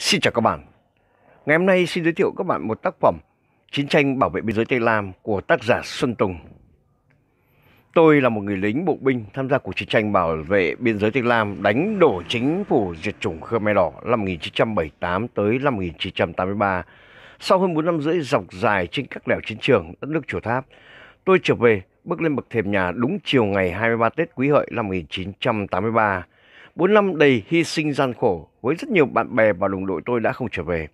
Xin chào các bạn. Ngày hôm nay xin giới thiệu các bạn một tác phẩm Chiến tranh bảo vệ biên giới Tây Lam của tác giả Xuân Tùng. Tôi là một người lính bộ binh tham gia cuộc chiến tranh bảo vệ biên giới Tây Lam đánh đổ chính phủ diệt chủng Khmer Đỏ năm 1978 tới năm 1983. Sau hơn 4 năm rưỡi dọc dài trên các lẻo chiến trường đất nước Chùa Tháp, tôi trở về bước lên bậc thềm nhà đúng chiều ngày 23 Tết Quý Hợi năm 1983 4 năm đầy hy sinh gian khổ với rất nhiều bạn bè và đồng đội tôi đã không trở về.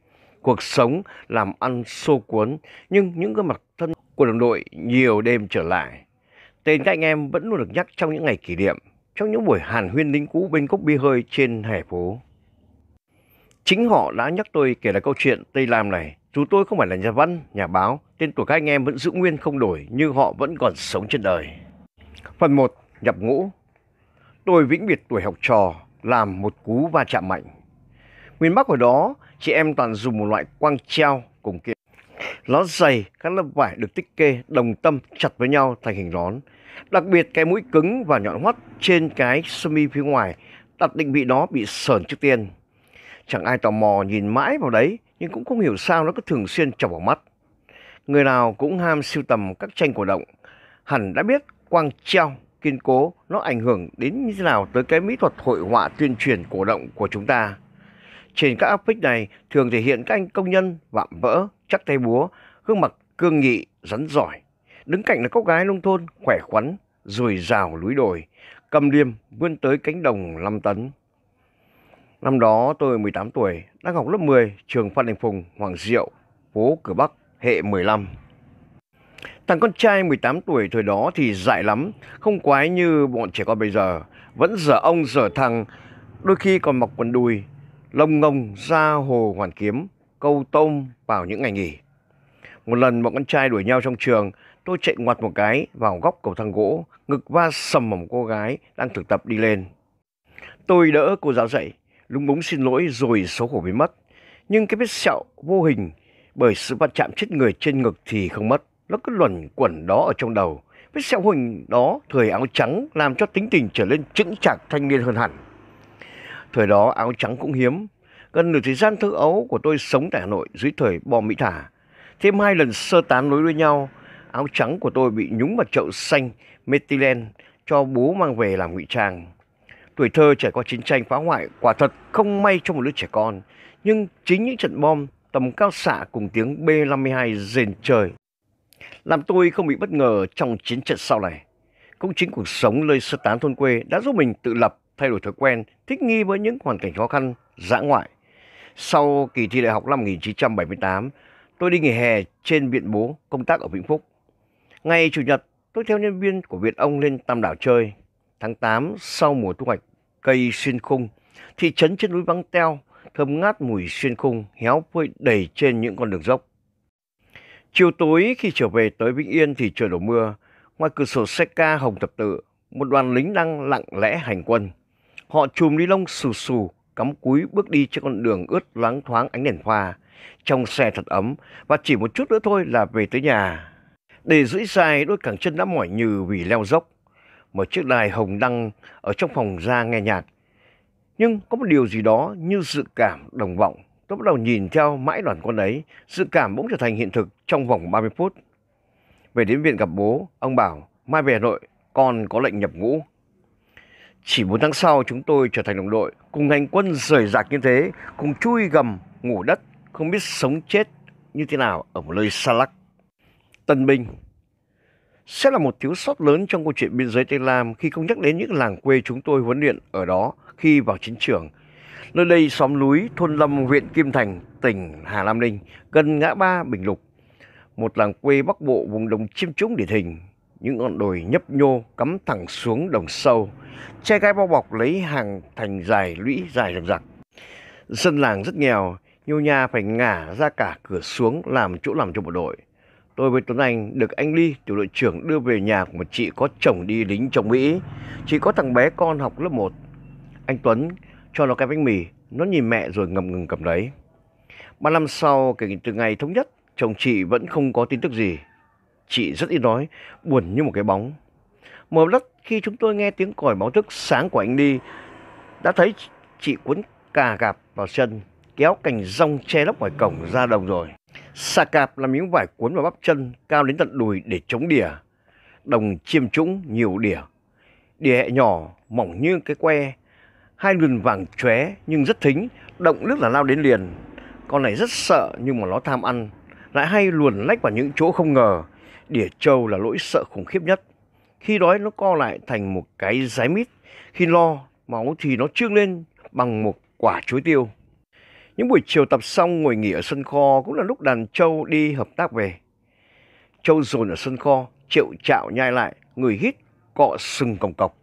Cuộc sống làm ăn xô cuốn nhưng những gương mặt thân của đồng đội nhiều đêm trở lại. Tên các anh em vẫn luôn được nhắc trong những ngày kỷ niệm, trong những buổi hàn huyên lính cũ bên cốc bia hơi trên hè phố. Chính họ đã nhắc tôi kể lại câu chuyện Tây Lam này. Dù tôi không phải là nhà văn, nhà báo, tên tuổi các anh em vẫn giữ nguyên không đổi nhưng họ vẫn còn sống trên đời. Phần 1. Nhập ngũ Tôi vĩnh biệt tuổi học trò làm một cú va chạm mạnh. nguyên Bắc hồi đó, chị em toàn dùng một loại quang treo cùng kia. Nó dày, các lớp vải được tích kê đồng tâm chặt với nhau thành hình nón. Đặc biệt cái mũi cứng và nhọn hoắt trên cái sơ mi phía ngoài đặt định vị nó bị sờn trước tiên. Chẳng ai tò mò nhìn mãi vào đấy nhưng cũng không hiểu sao nó cứ thường xuyên chọc vào mắt. Người nào cũng ham siêu tầm các tranh cổ động, hẳn đã biết quang treo kiên cố nó ảnh hưởng đến như thế nào tới cái mỹ thuật hội họa tuyên truyền cổ động của chúng ta. Trên các áp phích này thường thể hiện các anh công nhân vạm vỡ, chắc tay búa, gương mặt cương nghị, rắn giỏi. Đứng cạnh là cốc gái nông thôn, khỏe khoắn, rồi rào núi đồi, cầm liềm vươn tới cánh đồng 5 tấn. Năm đó tôi 18 tuổi, đang học lớp 10, trường Phan Đình Phùng, Hoàng Diệu, phố Cửa Bắc, hệ 15. Thằng con trai 18 tuổi thời đó thì dại lắm, không quái như bọn trẻ con bây giờ. Vẫn dở ông dở thằng, đôi khi còn mọc quần đùi, lông ngông ra hồ hoàn kiếm, câu tôm vào những ngày nghỉ. Một lần bọn con trai đuổi nhau trong trường, tôi chạy ngoặt một cái vào góc cầu thang gỗ, ngực va sầm vào một cô gái đang thực tập đi lên. Tôi đỡ cô giáo dạy, lúng búng xin lỗi rồi xấu hổ biến mất. Nhưng cái vết sẹo vô hình bởi sự va chạm chết người trên ngực thì không mất nó cứ luẩn quẩn đó ở trong đầu. Với sẹo huỳnh đó, thời áo trắng làm cho tính tình trở lên chững chạc thanh niên hơn hẳn. Thời đó áo trắng cũng hiếm. Gần nửa thời gian thơ ấu của tôi sống tại Hà Nội dưới thời bom Mỹ Thả. Thêm hai lần sơ tán nối đuôi nhau, áo trắng của tôi bị nhúng vào chậu xanh methylene cho bố mang về làm ngụy trang. Tuổi thơ trải qua chiến tranh phá hoại quả thật không may cho một đứa trẻ con. Nhưng chính những trận bom tầm cao xạ cùng tiếng B-52 rền trời làm tôi không bị bất ngờ trong chiến trận sau này. Cũng chính cuộc sống nơi sơ tán thôn quê đã giúp mình tự lập, thay đổi thói quen, thích nghi với những hoàn cảnh khó khăn, dã ngoại. Sau kỳ thi đại học năm 1978, tôi đi nghỉ hè trên Viện Bố công tác ở Vĩnh Phúc. Ngày Chủ nhật, tôi theo nhân viên của Viện Ông lên Tam Đảo chơi. Tháng 8, sau mùa thu hoạch cây xuyên khung, thị trấn trên núi vắng Teo thơm ngát mùi xuyên khung héo phơi đầy trên những con đường dốc. Chiều tối khi trở về tới Vĩnh Yên thì trời đổ mưa. Ngoài cửa sổ xe ca Hồng Thập Tự, một đoàn lính đang lặng lẽ hành quân. Họ chùm ni lông xù xù, cắm cúi bước đi trên con đường ướt loáng thoáng ánh đèn hoa. Trong xe thật ấm và chỉ một chút nữa thôi là về tới nhà. Để giữ dài đôi cẳng chân đã mỏi nhừ vì leo dốc. Mở chiếc đài hồng đăng ở trong phòng ra nghe nhạc. Nhưng có một điều gì đó như dự cảm đồng vọng Tôi bắt đầu nhìn theo mãi đoàn con ấy, sự cảm bỗng trở thành hiện thực trong vòng 30 phút. Về đến viện gặp bố, ông bảo, mai về Hà Nội, con có lệnh nhập ngũ. Chỉ 4 tháng sau chúng tôi trở thành đồng đội, cùng hành quân rời rạc như thế, cùng chui gầm, ngủ đất, không biết sống chết như thế nào ở một nơi xa lắc. Tân binh sẽ là một thiếu sót lớn trong câu chuyện biên giới Tây Lam khi không nhắc đến những làng quê chúng tôi huấn luyện ở đó khi vào chiến trường Nơi đây xóm núi thôn Lâm, huyện Kim Thành, tỉnh Hà Nam Ninh, gần ngã ba Bình Lục. Một làng quê Bắc Bộ vùng đồng chiêm trũng điển hình, những ngọn đồi nhấp nhô cắm thẳng xuống đồng sâu, che gai bao bọc lấy hàng thành dài lũy dài rậm rặc. Dân làng rất nghèo, nhiều nhà phải ngả ra cả cửa xuống làm chỗ làm cho bộ đội. Tôi với Tuấn Anh được anh Ly, tiểu đội trưởng đưa về nhà của một chị có chồng đi lính trong Mỹ. Chị có thằng bé con học lớp 1. Anh Tuấn cho nó cái bánh mì, nó nhìn mẹ rồi ngầm ngừng cầm lấy. Ba năm sau, kể từ ngày thống nhất, chồng chị vẫn không có tin tức gì. Chị rất ít nói, buồn như một cái bóng. Một lát khi chúng tôi nghe tiếng còi báo thức sáng của anh đi, đã thấy chị cuốn cà gạp vào chân, kéo cành rong che lấp ngoài cổng ra đồng rồi. Xà cạp là miếng vải cuốn vào bắp chân cao đến tận đùi để chống đỉa. Đồng chiêm trũng nhiều đỉa. Đỉa hẹ nhỏ, mỏng như cái que, hai luồng vàng chóe nhưng rất thính, động nước là lao đến liền. Con này rất sợ nhưng mà nó tham ăn, lại hay luồn lách vào những chỗ không ngờ. Đỉa trâu là lỗi sợ khủng khiếp nhất. Khi đói nó co lại thành một cái rái mít, khi lo máu thì nó trương lên bằng một quả chuối tiêu. Những buổi chiều tập xong ngồi nghỉ ở sân kho cũng là lúc đàn trâu đi hợp tác về. Trâu dồn ở sân kho, triệu chạo nhai lại, người hít, cọ sừng còng cọc.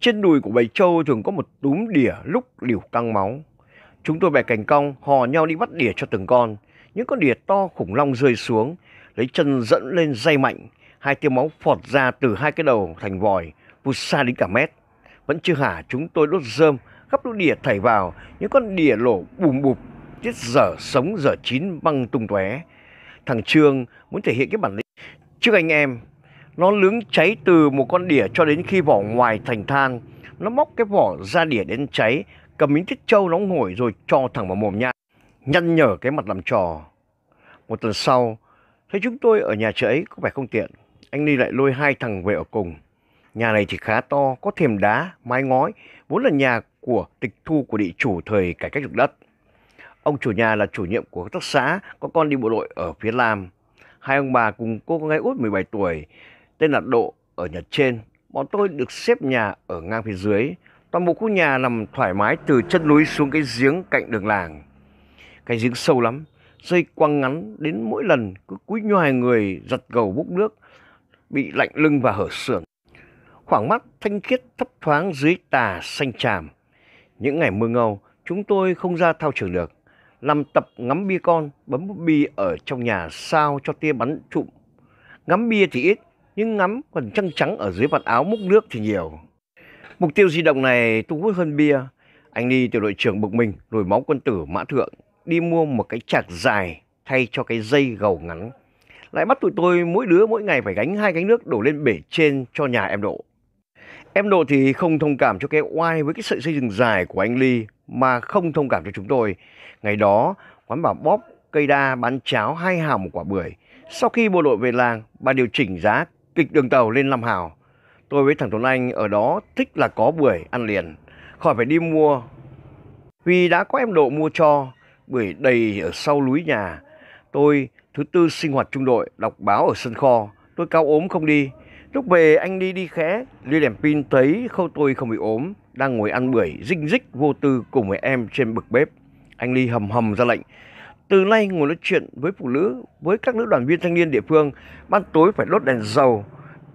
Trên đùi của bầy trâu thường có một túm đỉa lúc liều căng máu. Chúng tôi bẻ cành cong, hò nhau đi bắt đỉa cho từng con. Những con đỉa to khủng long rơi xuống, lấy chân dẫn lên dây mạnh. Hai tia máu phọt ra từ hai cái đầu thành vòi, vụt xa đến cả mét. Vẫn chưa hả, chúng tôi đốt rơm, gắp lũ đỉa thảy vào. Những con đỉa lổ bùm bụp, tiết dở sống dở chín băng tung tóe. Thằng Trương muốn thể hiện cái bản lĩnh trước anh em nó lướng cháy từ một con đỉa cho đến khi vỏ ngoài thành than. Nó móc cái vỏ ra đỉa đến cháy, cầm miếng chất trâu nóng hổi rồi cho thẳng vào mồm nhai. Nhăn nhở cái mặt làm trò. Một tuần sau, thấy chúng tôi ở nhà chị ấy có vẻ không tiện. Anh Ly lại lôi hai thằng về ở cùng. Nhà này thì khá to, có thềm đá, mái ngói, vốn là nhà của tịch thu của địa chủ thời cải cách dụng đất. Ông chủ nhà là chủ nhiệm của hợp tác xã, có con đi bộ đội ở phía Nam. Hai ông bà cùng cô con gái út 17 tuổi, tên là Độ ở nhà trên. Bọn tôi được xếp nhà ở ngang phía dưới. Toàn bộ khu nhà nằm thoải mái từ chân núi xuống cái giếng cạnh đường làng. Cái giếng sâu lắm, dây quăng ngắn đến mỗi lần cứ cúi nhoài người giật gầu bốc nước, bị lạnh lưng và hở sườn. Khoảng mắt thanh khiết thấp thoáng dưới tà xanh tràm. Những ngày mưa ngâu, chúng tôi không ra thao trường được. Làm tập ngắm bia con, bấm bia ở trong nhà sao cho tia bắn trụm. Ngắm bia thì ít, nhưng ngắm còn trăng trắng ở dưới vạt áo múc nước thì nhiều. Mục tiêu di động này thu hút hơn bia. Anh đi tiểu đội trưởng bực mình, nổi máu quân tử mã thượng, đi mua một cái chạc dài thay cho cái dây gầu ngắn. Lại bắt tụi tôi mỗi đứa mỗi ngày phải gánh hai gánh nước đổ lên bể trên cho nhà em độ. Em độ thì không thông cảm cho cái oai với cái sợi dây rừng dài của anh Ly mà không thông cảm cho chúng tôi. Ngày đó, quán bảo bóp cây đa bán cháo hai hào một quả bưởi. Sau khi bộ đội về làng, bà điều chỉnh giá kịch đường tàu lên Lâm Hào. Tôi với thằng Tuấn Anh ở đó thích là có bưởi ăn liền, khỏi phải đi mua. Vì đã có em độ mua cho, bưởi đầy ở sau núi nhà. Tôi thứ tư sinh hoạt trung đội, đọc báo ở sân kho. Tôi cao ốm không đi. Lúc về anh đi đi khẽ, đi đèn pin thấy khâu tôi không bị ốm, đang ngồi ăn bưởi dinh dích vô tư cùng với em trên bực bếp. Anh Ly hầm hầm ra lệnh, từ nay ngồi nói chuyện với phụ nữ, với các nữ đoàn viên thanh niên địa phương, ban tối phải đốt đèn dầu,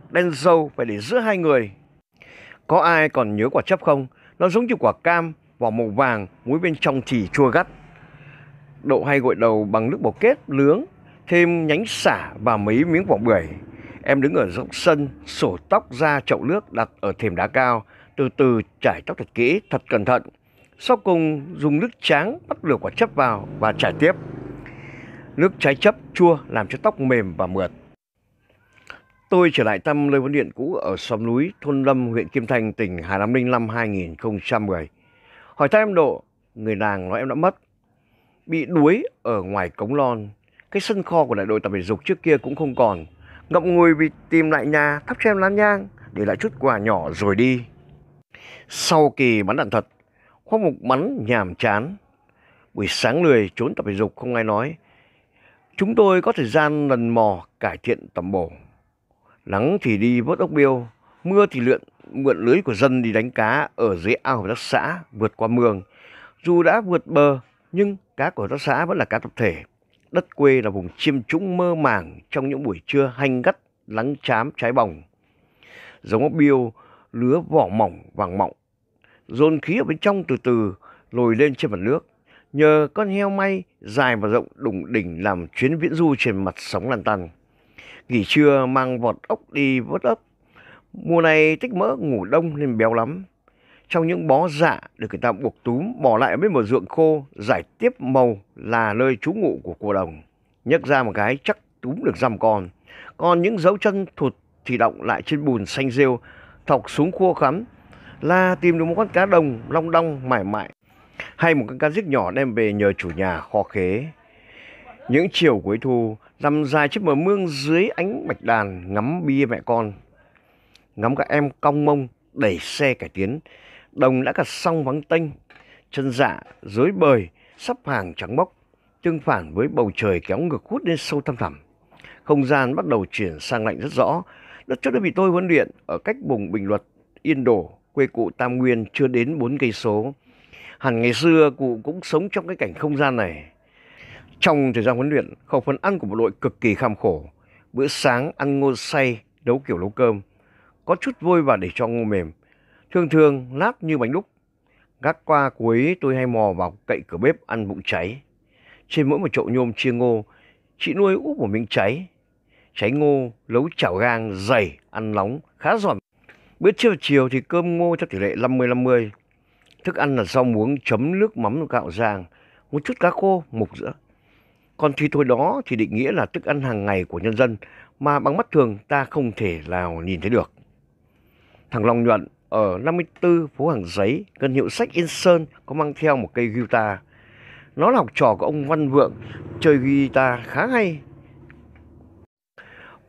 đèn dầu phải để giữa hai người. Có ai còn nhớ quả chấp không? Nó giống như quả cam, vỏ màu vàng, muối bên trong thì chua gắt. Đậu hay gội đầu bằng nước bột kết, lướng, thêm nhánh xả và mấy miếng vỏ bưởi. Em đứng ở rộng sân, sổ tóc ra chậu nước đặt ở thềm đá cao, từ từ trải tóc thật kỹ, thật cẩn thận. Sau cùng dùng nước tráng bắt lửa quả chấp vào và trải tiếp. Nước trái chấp chua làm cho tóc mềm và mượt. Tôi trở lại thăm nơi vấn điện cũ ở xóm núi thôn Lâm, huyện Kim Thành, tỉnh Hà Nam Ninh năm 2010. Hỏi thăm em Độ, người nàng nói em đã mất. Bị đuối ở ngoài cống lon, cái sân kho của đại đội tập thể dục trước kia cũng không còn. Ngậm ngùi vì tìm lại nhà, thắp cho em lá nhang, để lại chút quà nhỏ rồi đi. Sau kỳ bắn đạn thật, Khoác mục mắn nhàm chán. Buổi sáng lười trốn tập thể dục không ai nói. Chúng tôi có thời gian lần mò cải thiện tầm bổ. Nắng thì đi vớt ốc biêu, mưa thì lượn mượn lưới của dân đi đánh cá ở dưới ao hợp tác xã vượt qua mương. Dù đã vượt bờ nhưng cá của hợp tác xã vẫn là cá tập thể. Đất quê là vùng chiêm trũng mơ màng trong những buổi trưa hanh gắt, lắng chám trái bỏng. Giống ốc biêu lứa vỏ mỏng vàng mọng dồn khí ở bên trong từ từ lồi lên trên mặt nước. Nhờ con heo may dài và rộng đủng đỉnh làm chuyến viễn du trên mặt sóng lăn tăn. Nghỉ trưa mang vọt ốc đi vớt ốc. Mùa này tích mỡ ngủ đông nên béo lắm. Trong những bó dạ được người ta buộc túm bỏ lại ở bên một ruộng khô giải tiếp màu là nơi trú ngụ của cô đồng. Nhấc ra một cái chắc túm được dăm con. Còn những dấu chân thụt thì động lại trên bùn xanh rêu thọc xuống khô khắm là tìm được một con cá đồng long đong mải mại hay một con cá giết nhỏ đem về nhờ chủ nhà kho khế. Những chiều cuối thu, nằm dài chiếc bờ mương dưới ánh bạch đàn ngắm bia mẹ con. Ngắm các em cong mông đẩy xe cải tiến, đồng đã cặt xong vắng tênh, chân dạ dối bời, sắp hàng trắng bóc, tương phản với bầu trời kéo ngược hút lên sâu thăm thẳm. Không gian bắt đầu chuyển sang lạnh rất rõ. Đất trước đã bị tôi huấn luyện ở cách vùng Bình Luật, Yên đồ quê cụ Tam Nguyên chưa đến 4 cây số. Hẳn ngày xưa cụ cũng sống trong cái cảnh không gian này. Trong thời gian huấn luyện, khẩu phần ăn của bộ đội cực kỳ kham khổ. Bữa sáng ăn ngô say, nấu kiểu nấu cơm, có chút vôi và để cho ngô mềm. Thường thường lát như bánh đúc. Gác qua cuối tôi hay mò vào cậy cửa bếp ăn bụng cháy. Trên mỗi một chậu nhôm chia ngô, chị nuôi úp một miếng cháy. Cháy ngô, lấu chảo gang, dày, ăn nóng, khá giòn Bữa trưa chiều thì cơm ngô theo tỷ lệ 50-50. Thức ăn là rau muống chấm nước mắm gạo rang, một chút cá khô, mục giữa. Còn thì thôi đó thì định nghĩa là thức ăn hàng ngày của nhân dân mà bằng mắt thường ta không thể nào nhìn thấy được. Thằng Long Nhuận ở 54 phố Hàng Giấy gần hiệu sách Yên Sơn có mang theo một cây guitar. Nó là học trò của ông Văn Vượng, chơi guitar khá hay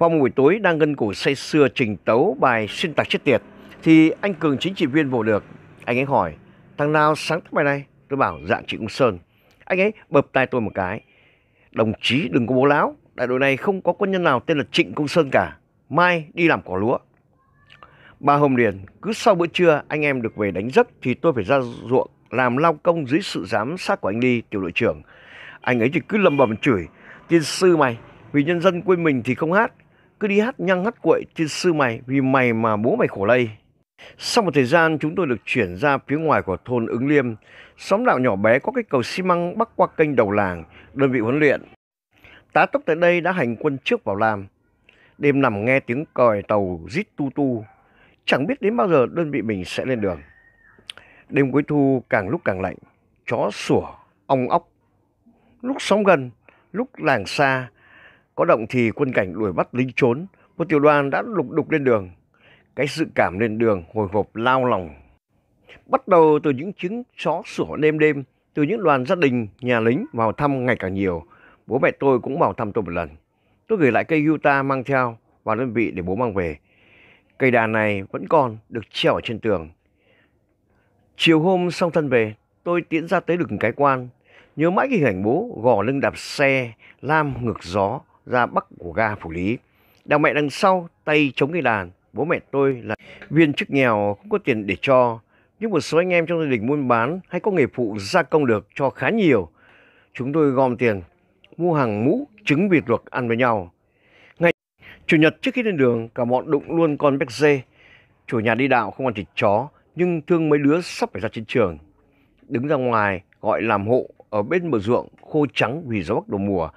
vào một buổi tối đang ngân cổ say sưa trình tấu bài xuyên tạc chết tiệt thì anh Cường chính trị viên vô được. Anh ấy hỏi, thằng nào sáng tác bài này? Tôi bảo dạng chị Cung Sơn. Anh ấy bập tay tôi một cái. Đồng chí đừng có bố láo, đại đội này không có quân nhân nào tên là Trịnh Công Sơn cả. Mai đi làm cỏ lúa. Ba hôm liền, cứ sau bữa trưa anh em được về đánh giấc thì tôi phải ra ruộng làm lao công dưới sự giám sát của anh đi tiểu đội trưởng. Anh ấy thì cứ lầm bầm chửi, tiên sư mày, vì nhân dân quên mình thì không hát, cứ đi hát nhăng hát cuội trên sư mày vì mày mà bố mày khổ lây. Sau một thời gian chúng tôi được chuyển ra phía ngoài của thôn Ứng Liêm, xóm đạo nhỏ bé có cái cầu xi măng bắc qua kênh đầu làng, đơn vị huấn luyện. Tá tốc tại đây đã hành quân trước vào làm. Đêm nằm nghe tiếng còi tàu rít tu tu, chẳng biết đến bao giờ đơn vị mình sẽ lên đường. Đêm cuối thu càng lúc càng lạnh, chó sủa, ong óc. Lúc sóng gần, lúc làng xa, có động thì quân cảnh đuổi bắt lính trốn, một tiểu đoàn đã lục đục lên đường. Cái sự cảm lên đường hồi hộp lao lòng. Bắt đầu từ những chứng chó sủa đêm đêm, từ những đoàn gia đình, nhà lính vào thăm ngày càng nhiều. Bố mẹ tôi cũng vào thăm tôi một lần. Tôi gửi lại cây Utah mang theo vào đơn vị để bố mang về. Cây đàn này vẫn còn được treo ở trên tường. Chiều hôm xong thân về, tôi tiến ra tới đường cái quan. Nhớ mãi hình ảnh bố gò lưng đạp xe, lam ngược gió, ra bắc của ga Phủ Lý. Đào mẹ đằng sau, tay chống cái đàn, bố mẹ tôi là viên chức nghèo không có tiền để cho. Nhưng một số anh em trong gia đình buôn bán hay có nghề phụ gia công được cho khá nhiều. Chúng tôi gom tiền, mua hàng mũ, trứng vịt luộc ăn với nhau. Ngày Chủ nhật trước khi lên đường, cả bọn đụng luôn con béc dê. Chủ nhà đi đạo không ăn thịt chó, nhưng thương mấy đứa sắp phải ra chiến trường. Đứng ra ngoài, gọi làm hộ ở bên bờ ruộng khô trắng vì gió bắc đầu mùa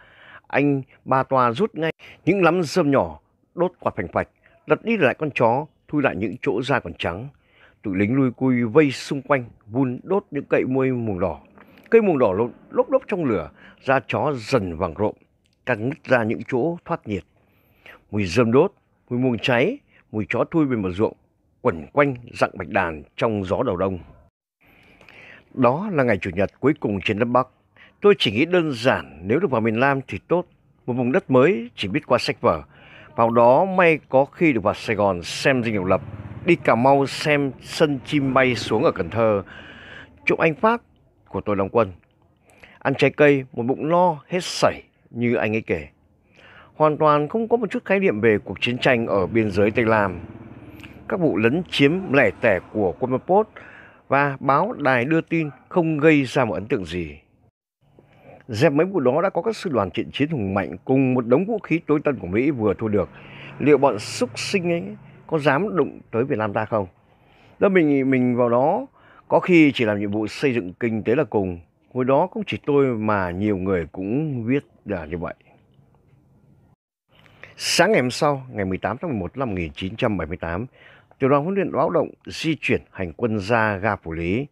anh ba toa rút ngay những lắm rơm nhỏ, đốt quạt phành phạch, lật đi lại con chó, thui lại những chỗ da còn trắng. Tụi lính lui cui vây xung quanh, vun đốt những cậy môi mùng đỏ. Cây mùng đỏ lốp lốp trong lửa, da chó dần vàng rộm, càng nứt ra những chỗ thoát nhiệt. Mùi rơm đốt, mùi mùng cháy, mùi chó thui về một ruộng, quẩn quanh dặng bạch đàn trong gió đầu đông. Đó là ngày Chủ nhật cuối cùng trên đất Bắc. Tôi chỉ nghĩ đơn giản nếu được vào miền Nam thì tốt, một vùng đất mới chỉ biết qua sách vở. Vào đó may có khi được vào Sài Gòn xem dinh độc lập, đi Cà Mau xem sân chim bay xuống ở Cần Thơ, chụp anh Pháp của tôi đóng quân. Ăn trái cây, một bụng no hết sảy như anh ấy kể. Hoàn toàn không có một chút khái niệm về cuộc chiến tranh ở biên giới Tây Lam. Các vụ lấn chiếm lẻ tẻ của quân Pol Pot và báo đài đưa tin không gây ra một ấn tượng gì. Dẹp mấy vụ đó đã có các sư đoàn thiện chiến hùng mạnh cùng một đống vũ khí tối tân của Mỹ vừa thu được. Liệu bọn súc sinh ấy có dám đụng tới Việt Nam ta không? Đó mình mình vào đó có khi chỉ làm nhiệm vụ xây dựng kinh tế là cùng. Hồi đó cũng chỉ tôi mà nhiều người cũng viết là như vậy. Sáng ngày hôm sau, ngày 18 tháng 11 năm 1978, tiểu đoàn huấn luyện báo động di chuyển hành quân ra ga Phủ Lý.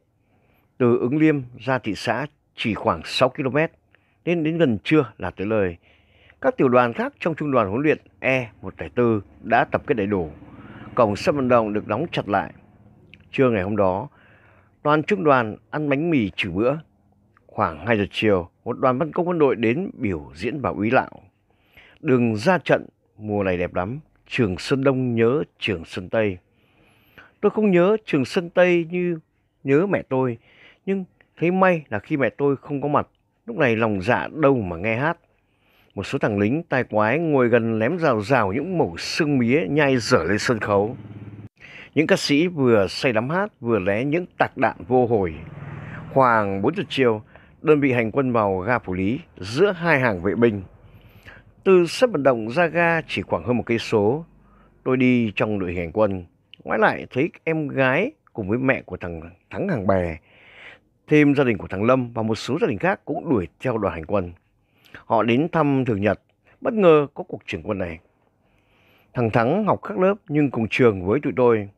Từ ứng liêm ra thị xã chỉ khoảng 6 km, nên đến gần trưa là tới lời. Các tiểu đoàn khác trong trung đoàn huấn luyện E-104 đã tập kết đầy đủ. Cổng sân vận động được đóng chặt lại. Trưa ngày hôm đó, toàn trung đoàn ăn bánh mì trừ bữa. Khoảng 2 giờ chiều, một đoàn văn công quân đội đến biểu diễn vào úy lạo. Đường ra trận, mùa này đẹp lắm, trường Sơn Đông nhớ trường Sơn Tây. Tôi không nhớ trường Sơn Tây như nhớ mẹ tôi, nhưng thấy may là khi mẹ tôi không có mặt Lúc này lòng dạ đâu mà nghe hát. Một số thằng lính tai quái ngồi gần lém rào rào những mẩu xương mía nhai dở lên sân khấu. Những ca sĩ vừa say đắm hát vừa lé những tạc đạn vô hồi. Khoảng 4 giờ chiều, đơn vị hành quân vào ga phủ lý giữa hai hàng vệ binh. Từ sân vận động ra ga chỉ khoảng hơn một cây số, tôi đi trong đội hành quân. Ngoái lại thấy em gái cùng với mẹ của thằng Thắng hàng bè Thêm gia đình của thằng Lâm và một số gia đình khác cũng đuổi theo đoàn hành quân. Họ đến thăm Thường Nhật, bất ngờ có cuộc chuyển quân này. Thằng Thắng học các lớp nhưng cùng trường với tụi tôi.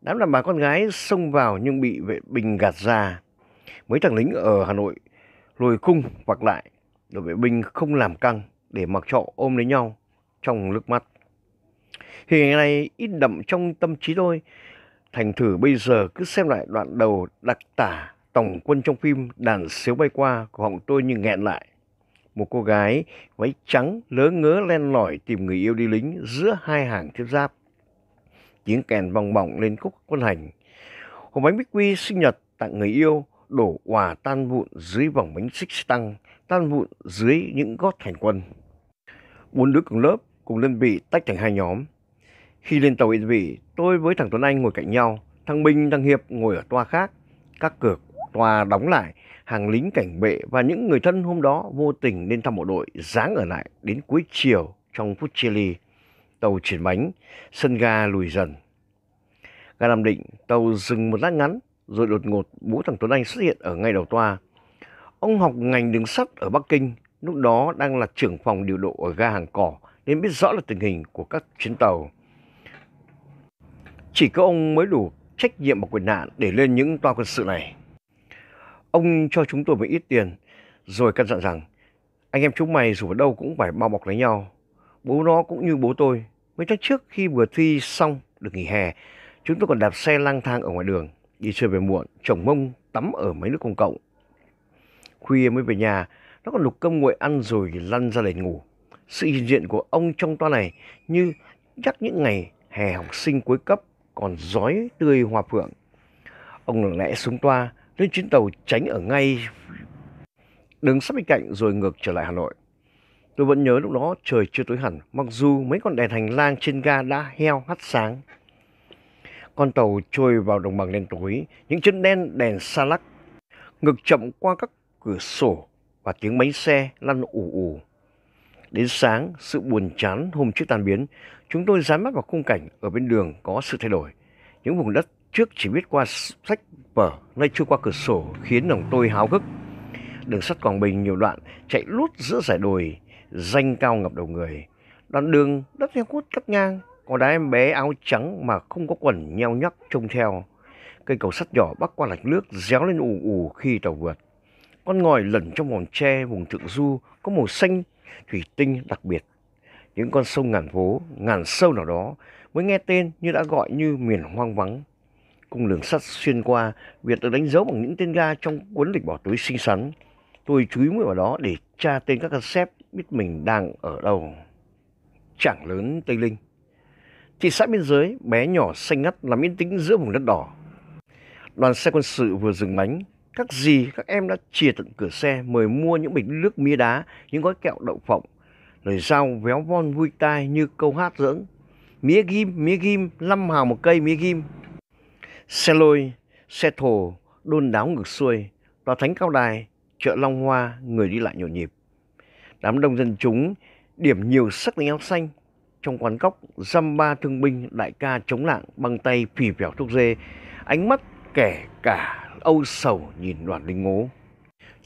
Đám đàn bà con gái xông vào nhưng bị vệ binh gạt ra. Mấy thằng lính ở Hà Nội lùi cung vặc lại. Đội vệ binh không làm căng để mặc trọ ôm lấy nhau trong nước mắt. Hình ảnh này ít đậm trong tâm trí tôi. Thành thử bây giờ cứ xem lại đoạn đầu đặc tả tổng quân trong phim Đàn xếu bay qua của họng tôi như nghẹn lại. Một cô gái váy trắng lớ ngớ len lỏi tìm người yêu đi lính giữa hai hàng thiết giáp. Tiếng kèn vòng bỏng lên khúc quân hành. Hộp bánh bích quy sinh nhật tặng người yêu đổ quà tan vụn dưới vòng bánh xích tăng, tan vụn dưới những gót hành quân. Bốn đứa cùng lớp cùng đơn vị tách thành hai nhóm. Khi lên tàu Yên Vị, tôi với thằng Tuấn Anh ngồi cạnh nhau, thằng Minh, thằng Hiệp ngồi ở toa khác. Các cược toa đóng lại, hàng lính cảnh vệ và những người thân hôm đó vô tình nên thăm bộ đội dáng ở lại đến cuối chiều trong phút chia ly. Tàu chuyển bánh, sân ga lùi dần. Ga Nam Định, tàu dừng một lát ngắn, rồi đột ngột bố thằng Tuấn Anh xuất hiện ở ngay đầu toa. Ông học ngành đường sắt ở Bắc Kinh, lúc đó đang là trưởng phòng điều độ ở ga hàng cỏ nên biết rõ là tình hình của các chuyến tàu. Chỉ có ông mới đủ trách nhiệm và quyền hạn để lên những toa quân sự này. Ông cho chúng tôi một ít tiền, rồi căn dặn rằng, anh em chúng mày dù ở đâu cũng phải bao bọc lấy nhau. Bố nó cũng như bố tôi, mấy tháng trước khi vừa thi xong được nghỉ hè, chúng tôi còn đạp xe lang thang ở ngoài đường, đi chơi về muộn, chồng mông, tắm ở mấy nước công cộng. Khuya mới về nhà, nó còn lục cơm nguội ăn rồi lăn ra đền ngủ. Sự hiện diện của ông trong toa này như chắc những ngày hè học sinh cuối cấp còn giói tươi hoa phượng. Ông lặng lẽ xuống toa, lên chuyến tàu tránh ở ngay đường sát bên cạnh rồi ngược trở lại Hà Nội. Tôi vẫn nhớ lúc đó trời chưa tối hẳn, mặc dù mấy con đèn hành lang trên ga đã heo hắt sáng. Con tàu trôi vào đồng bằng đen tối, những chân đen đèn xa lắc, ngược chậm qua các cửa sổ và tiếng máy xe lăn ù ù. Đến sáng, sự buồn chán hôm trước tan biến, chúng tôi dán mắt vào khung cảnh ở bên đường có sự thay đổi. Những vùng đất trước chỉ biết qua sách vở nay trôi qua cửa sổ khiến lòng tôi háo hức đường sắt quảng bình nhiều đoạn chạy lút giữa giải đồi danh cao ngập đầu người đoạn đường đất heo hút cắt ngang có đá em bé áo trắng mà không có quần nheo nhắc trông theo cây cầu sắt nhỏ bắc qua lạch nước réo lên ù ù khi tàu vượt con ngòi lẩn trong vòng tre vùng thượng du có màu xanh thủy tinh đặc biệt những con sông ngàn phố ngàn sâu nào đó mới nghe tên như đã gọi như miền hoang vắng cung đường sắt xuyên qua, Việt được đánh dấu bằng những tên ga trong cuốn lịch bỏ túi xinh xắn. Tôi chú ý mũi vào đó để tra tên các con concept biết mình đang ở đâu. Chẳng lớn Tây Linh Thị xã biên giới bé nhỏ xanh ngắt làm yên tĩnh giữa vùng đất đỏ. Đoàn xe quân sự vừa dừng bánh, các dì các em đã chìa tận cửa xe mời mua những bịch nước mía đá, những gói kẹo đậu phộng. Lời dao véo von vui tai như câu hát dưỡng. Mía ghim, mía ghim, 5 hào một cây mía ghim xe lôi, xe thồ, đôn đáo ngược xuôi, tòa thánh cao đài, chợ Long Hoa, người đi lại nhộn nhịp. Đám đông dân chúng điểm nhiều sắc lính áo xanh, trong quán cóc dăm ba thương binh đại ca chống lạng băng tay phì phèo thuốc dê, ánh mắt kẻ cả âu sầu nhìn đoàn lính ngố.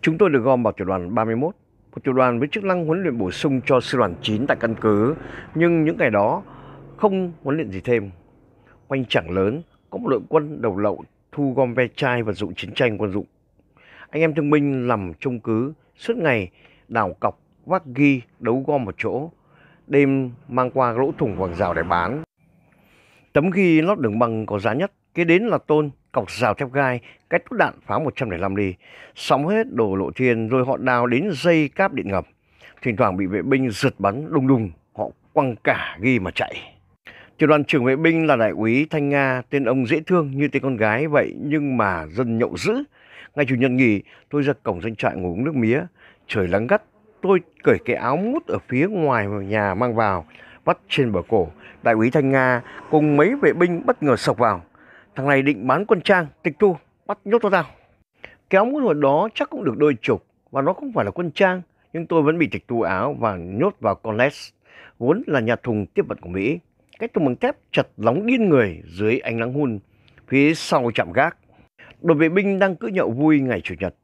Chúng tôi được gom vào tiểu đoàn 31, một tiểu đoàn với chức năng huấn luyện bổ sung cho sư đoàn 9 tại căn cứ, nhưng những ngày đó không huấn luyện gì thêm. Quanh chẳng lớn, có một đội quân đầu lậu thu gom ve chai vật dụng chiến tranh quân dụng. Anh em thương binh nằm trông cứ, suốt ngày đào cọc, vác ghi, đấu gom một chỗ, đêm mang qua lỗ thủng hoặc rào để bán. Tấm ghi lót đường băng có giá nhất, kế đến là tôn, cọc rào thép gai, cách tốt đạn phá 105 ly, sóng hết đồ lộ thiên rồi họ đào đến dây cáp điện ngầm. Thỉnh thoảng bị vệ binh rượt bắn đùng đùng, họ quăng cả ghi mà chạy. Tiểu đoàn trưởng vệ binh là đại úy Thanh Nga, tên ông dễ thương như tên con gái vậy nhưng mà dân nhậu dữ. Ngày chủ nhật nghỉ, tôi ra cổng doanh trại ngồi uống nước mía. Trời lắng gắt, tôi cởi cái áo mút ở phía ngoài nhà mang vào, bắt trên bờ cổ. Đại úy Thanh Nga cùng mấy vệ binh bất ngờ sọc vào. Thằng này định bán quân trang, tịch thu, bắt nhốt tôi tao. Cái áo mút hồi đó chắc cũng được đôi chục và nó không phải là quân trang. Nhưng tôi vẫn bị tịch thu áo và nhốt vào con vốn là nhà thùng tiếp vận của Mỹ. Cách cầu bằng thép chật lóng điên người dưới ánh nắng hun phía sau chạm gác. Đội vệ binh đang cỡ nhậu vui ngày Chủ nhật.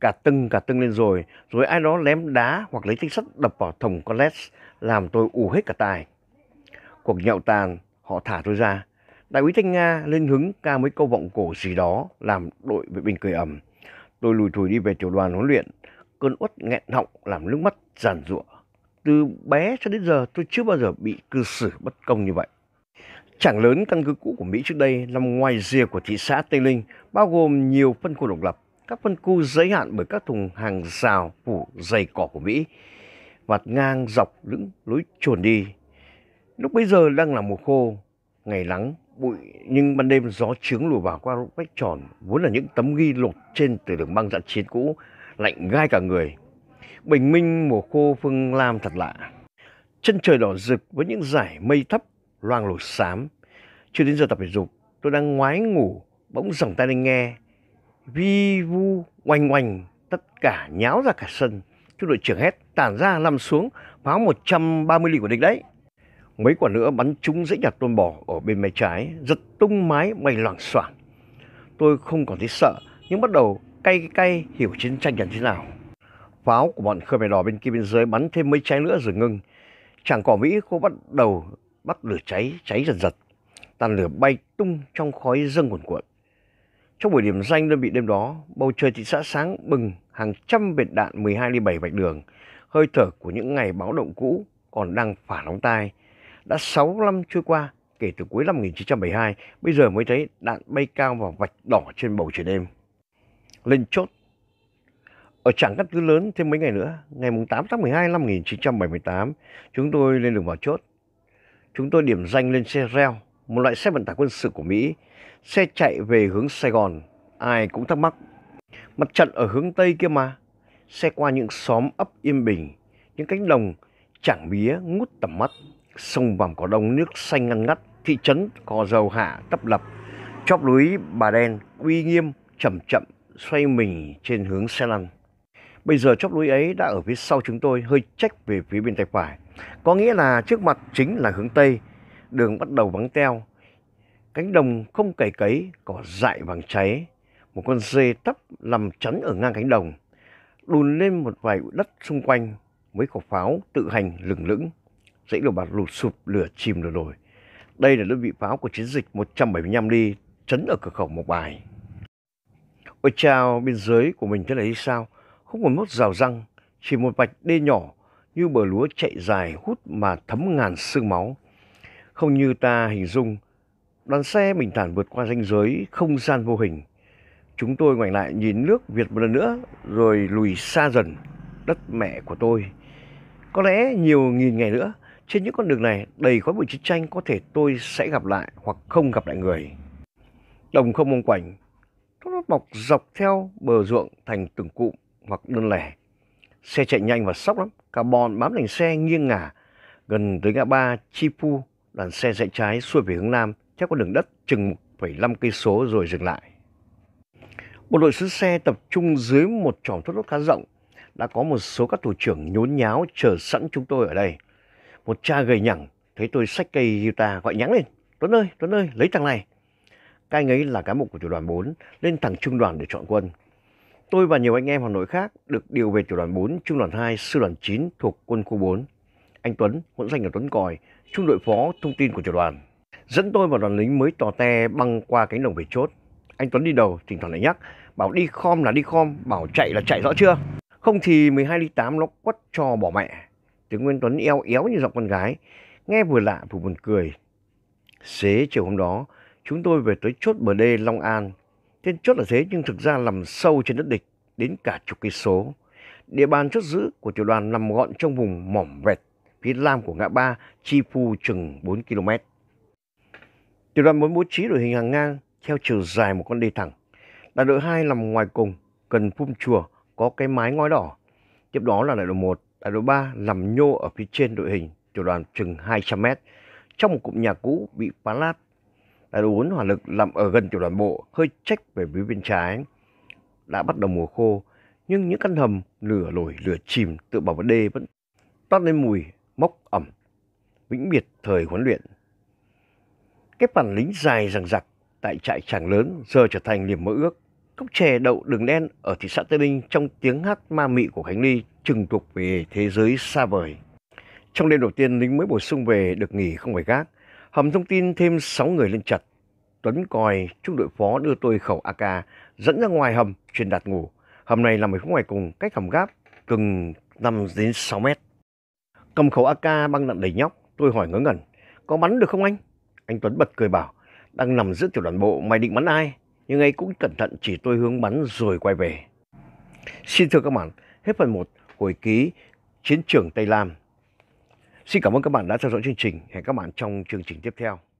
Cả tưng cả tưng lên rồi, rồi ai đó lém đá hoặc lấy thanh sắt đập vào thùng con led làm tôi ù hết cả tai Cuộc nhậu tàn, họ thả tôi ra. Đại úy Thanh Nga lên hứng ca mấy câu vọng cổ gì đó làm đội vệ binh cười ầm. Tôi lùi thùi đi về tiểu đoàn huấn luyện, cơn uất nghẹn họng làm nước mắt giàn ruộng từ bé cho đến giờ tôi chưa bao giờ bị cư xử bất công như vậy. Chẳng lớn căn cứ cũ của Mỹ trước đây nằm ngoài rìa của thị xã Tây Linh, bao gồm nhiều phân khu độc lập, các phân khu giới hạn bởi các thùng hàng rào phủ dày cỏ của Mỹ, vạt ngang dọc những lối trồn đi. Lúc bây giờ đang là mùa khô, ngày nắng, bụi nhưng ban đêm gió trướng lùa vào qua vách tròn vốn là những tấm ghi lột trên từ đường băng dạn chiến cũ lạnh gai cả người Bình minh mùa khô Phương Lam thật lạ. Chân trời đỏ rực với những dải mây thấp, loang lổ xám. Chưa đến giờ tập thể dục, tôi đang ngoái ngủ, bỗng giỏng tay lên nghe. Vi vu, oanh oanh, tất cả nháo ra cả sân. Chú đội trưởng hét, tản ra, nằm xuống, pháo 130 ly của địch đấy. Mấy quả nữa bắn trúng dãy nhà tôn bò ở bên mé trái, giật tung mái bay loảng xoảng. Tôi không còn thấy sợ, nhưng bắt đầu cay cay hiểu chiến tranh là thế nào. Pháo của bọn Khmer Đỏ bên kia biên giới bắn thêm mấy trái nữa rồi ngưng. Chàng cỏ Mỹ cô bắt đầu bắt lửa cháy, cháy dần dật. Tàn lửa bay tung trong khói dâng cuồn cuộn. Trong buổi điểm danh đơn vị đêm đó, bầu trời thị xã sáng bừng hàng trăm biệt đạn 12 ly 7 vạch đường. Hơi thở của những ngày báo động cũ còn đang phả nóng tai. Đã 6 năm trôi qua, kể từ cuối năm 1972, bây giờ mới thấy đạn bay cao vào vạch đỏ trên bầu trời đêm. Lên chốt ở Trảng Cát cứ Lớn thêm mấy ngày nữa, ngày 8 tháng 12 năm 1978, chúng tôi lên đường vào chốt. Chúng tôi điểm danh lên xe reo, một loại xe vận tải quân sự của Mỹ. Xe chạy về hướng Sài Gòn, ai cũng thắc mắc. Mặt trận ở hướng Tây kia mà, xe qua những xóm ấp yên bình, những cánh đồng chẳng bía ngút tầm mắt. Sông vàm có đông nước xanh ngăn ngắt, thị trấn cò dầu hạ tấp lập, chóp núi bà đen uy nghiêm chậm chậm xoay mình trên hướng xe lăn. Bây giờ chóp núi ấy đã ở phía sau chúng tôi hơi trách về phía bên tay phải. Có nghĩa là trước mặt chính là hướng Tây, đường bắt đầu vắng teo. Cánh đồng không cày cấy, cỏ dại vàng cháy. Một con dê tấp nằm chắn ở ngang cánh đồng. Đùn lên một vài đất xung quanh, mấy khẩu pháo tự hành lửng lững. Dãy đồ bạt lụt sụp, lửa chìm lửa nổi. Đây là đơn vị pháo của chiến dịch 175 đi chấn ở cửa khẩu mộc bài. Ôi chao, biên giới của mình thế này đi sao? không còn mốt rào răng, chỉ một vạch đê nhỏ như bờ lúa chạy dài hút mà thấm ngàn sương máu. Không như ta hình dung, đoàn xe bình thản vượt qua ranh giới không gian vô hình. Chúng tôi ngoảnh lại nhìn nước Việt một lần nữa rồi lùi xa dần đất mẹ của tôi. Có lẽ nhiều nghìn ngày nữa, trên những con đường này đầy khói bụi chiến tranh có thể tôi sẽ gặp lại hoặc không gặp lại người. Đồng không mông quảnh, nó mọc dọc theo bờ ruộng thành từng cụm hoặc đơn lẻ. Xe chạy nhanh và sóc lắm, carbon bám thành xe nghiêng ngả. Gần tới ngã ba Chipu, đoàn xe rẽ trái xuôi về hướng nam theo con đường đất chừng 1,5 cây số rồi dừng lại. Một đội sứ xe tập trung dưới một tròm thốt lốt khá rộng. Đã có một số các thủ trưởng nhốn nháo chờ sẵn chúng tôi ở đây. Một cha gầy nhẳng thấy tôi xách cây ta gọi nhắn lên. Tuấn ơi, Tuấn ơi, lấy thằng này. Cái anh ấy là cán bộ của tiểu đoàn 4, lên thẳng trung đoàn để chọn quân. Tôi và nhiều anh em Hà Nội khác được điều về tiểu đoàn 4, trung đoàn 2, sư đoàn 9 thuộc quân khu 4. Anh Tuấn, hỗn danh ở Tuấn Còi, trung đội phó thông tin của tiểu đoàn, dẫn tôi và đoàn lính mới tò te băng qua cánh đồng về chốt. Anh Tuấn đi đầu, thỉnh thoảng lại nhắc, bảo đi khom là đi khom, bảo chạy là chạy rõ chưa? Không thì 12 đi 8 nó quất cho bỏ mẹ. Tiếng Nguyên Tuấn eo éo như giọng con gái, nghe vừa lạ vừa buồn cười. Xế chiều hôm đó, chúng tôi về tới chốt bờ đê Long An, Tên chốt là thế nhưng thực ra nằm sâu trên đất địch đến cả chục cây số. Địa bàn chốt giữ của tiểu đoàn nằm gọn trong vùng mỏm vẹt phía nam của ngã ba Chi Phu chừng 4 km. Tiểu đoàn muốn bố trí đội hình hàng ngang theo chiều dài một con đê thẳng. Đại đội 2 nằm ngoài cùng, gần phum chùa, có cái mái ngói đỏ. Tiếp đó là đại đội 1, đại đội 3 nằm nhô ở phía trên đội hình tiểu đoàn chừng 200 m trong một cụm nhà cũ bị phá lát đại đội 4 hỏa lực nằm ở gần tiểu đoàn bộ, hơi trách về phía bên trái. Đã bắt đầu mùa khô, nhưng những căn hầm lửa lồi lửa chìm tự bảo vệ đê vẫn toát lên mùi mốc ẩm vĩnh biệt thời huấn luyện cái bản lính dài rằng giặc tại trại tràng lớn giờ trở thành niềm mơ ước cốc chè đậu đường đen ở thị xã tây ninh trong tiếng hát ma mị của khánh ly trừng thuộc về thế giới xa vời trong đêm đầu tiên lính mới bổ sung về được nghỉ không phải gác Hầm thông tin thêm 6 người lên chặt. Tuấn còi trung đội phó đưa tôi khẩu AK dẫn ra ngoài hầm truyền đạt ngủ. Hầm này là 10 phút ngoài cùng cách hầm gáp cừng 5 đến 6 mét. Cầm khẩu AK băng đạn đầy nhóc, tôi hỏi ngớ ngẩn, có bắn được không anh? Anh Tuấn bật cười bảo, đang nằm giữa tiểu đoàn bộ, mày định bắn ai? Nhưng anh cũng cẩn thận chỉ tôi hướng bắn rồi quay về. Xin thưa các bạn, hết phần 1, hồi ký Chiến trường Tây Lam. Xin cảm ơn các bạn đã theo dõi chương trình. Hẹn các bạn trong chương trình tiếp theo.